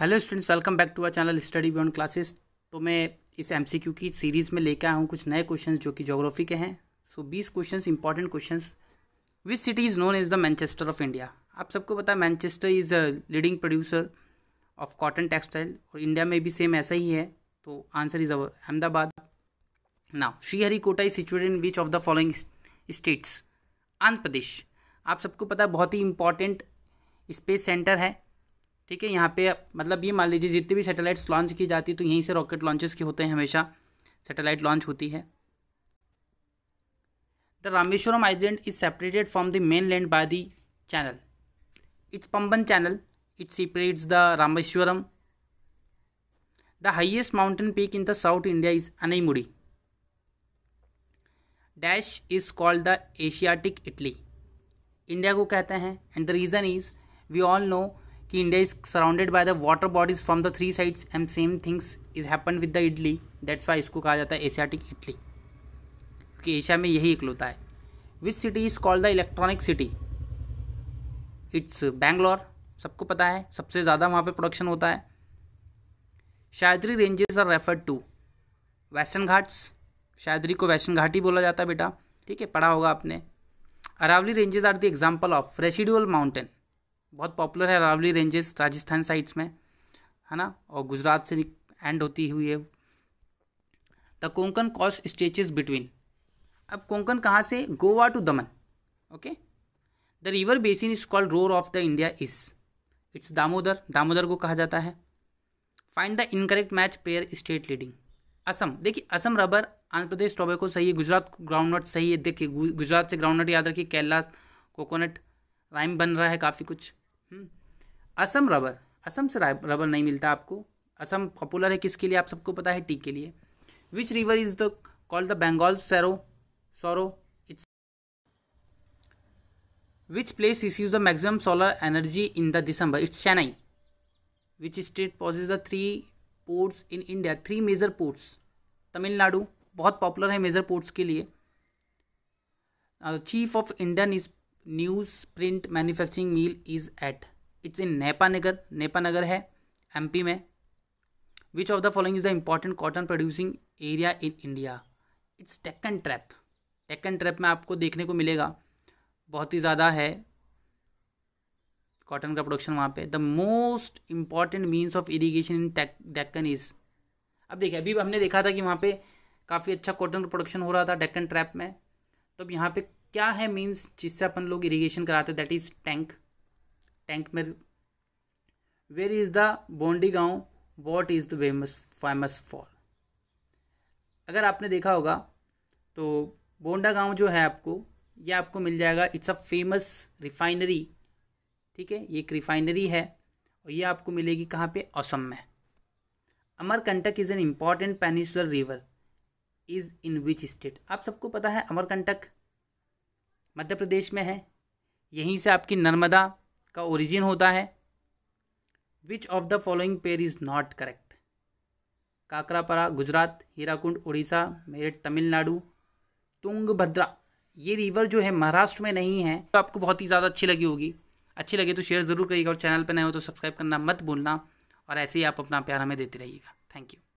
Hello students welcome back to our channel study beyond classes तो मैं इस MCQ की सीरीज़ में लेकर आया हूँ कुछ नए क्वेश्चंस जो कि ज्योग्राफी के हैं सो बीस question important question which city is known as the Manchester of India आप सबको पता है Manchester is a leading producer of cotton textile और इंडिया में भी सेम ऐसा ही है तो आंसर इज़ अवर अहमदाबाद ना Sriharikota is situated in which of the following states Andhra Pradesh आप सबको पता है बहुत ही इंपॉर्टेंट स्पेस सेंटर है ठीक है यहाँ पे मतलब ये मान लीजिए जितनी भी सैटेलाइट्स लॉन्च की जाती है तो यहीं से रॉकेट लॉन्चेस के होते हैं हमेशा सैटेलाइट लॉन्च होती है the Rameswaram island is separated from the main land by the channel it's Pamban channel it separates the Rameswaram the highest mountain peak in the south India is Anamudi dash is called the Asiatic Italy India को कहते हैं and the reason is we all know कि India is surrounded by the water bodies from the three sides and same things is happen with the idli that's why इसको कहा जाता है Asiatic idli क्योंकि Asia में यही इकलौता है which city is called the electronic city it's Bangalore सबको पता है सबसे ज़्यादा वहाँ पे प्रोडक्शन होता है Sahyadri ranges are referred to Western Ghats Sahyadri को वेस्टर्न घाट ही बोला जाता है बेटा ठीक है पढ़ा होगा आपने Aravalli ranges are the example of residual mountain बहुत पॉपुलर है अरावली रेंजेस राजस्थान साइड्स में है ना और गुजरात से एंड होती हुई है the Konkan coast stretches between अब कोंकण कहाँ से Goa to Daman okay the river basin is called sorrow of the India is it's Damodar Damodar को कहा जाता है find the incorrect match pair state leading Assam देखिए असम रबर आंध्र प्रदेश को सही है गुजरात ग्राउंड नट सही है देखिए गुजरात से ग्राउंड नट याद रखिए केरला कोकोनट राइम बन रहा है काफ़ी कुछ हम्म। असम रबर असम से रबर नहीं मिलता आपको असम पॉपुलर है किसके लिए आप सबको पता है टी के लिए which river is the call the Bengal sorrow sorrow it's which place is use the maximum solar energy in the December it's Chennai which state possess the three ports in India three major ports Tamil Nadu बहुत popular है major ports के लिए chief of Indian is newsprint manufacturing mill is at it's in Nepa Nagar Nepa Nagar है MP में which of the following is the important cotton producing area in India it's Deccan trap Deccan trap में आपको देखने को मिलेगा बहुत ही ज़्यादा है कॉटन का प्रोडक्शन वहाँ पे the most important means of irrigation in Deccan is अब देखिए अभी हमने देखा था कि वहाँ पे काफ़ी अच्छा कॉटन का प्रोडक्शन हो रहा था डेक्कन ट्रैप में तो अब यहाँ पे क्या है मीन्स जिससे अपन लोग इरीगेशन कराते हैं दैट इज़ टैंक टैंक में वेर इज़ द बॉन्डी गाँव what is the famous famous for अगर आपने देखा होगा तो बोंडा गांव जो है आपको ये आपको मिल जाएगा इट्स अ फेमस रिफाइनरी ठीक है ये एक रिफाइनरी है और ये आपको मिलेगी कहाँ पे असम में Amarkantak is an important peninsular river is in which state आप सबको पता है अमरकंटक मध्य प्रदेश में है यहीं से आपकी नर्मदा का ओरिजिन होता है which of the following pair is not correct Kakrapar Gujarat Hirakud Orissa Meerut Tamil Nadu Tungabhadra ये रिवर जो है महाराष्ट्र में नहीं है तो आपको बहुत ही ज़्यादा अच्छी लगी होगी अच्छी लगे तो शेयर ज़रूर करिएगा और चैनल पर नए हो तो सब्सक्राइब करना मत भूलना और ऐसे ही आप अपना प्यार हमें देते रहिएगा थैंक यू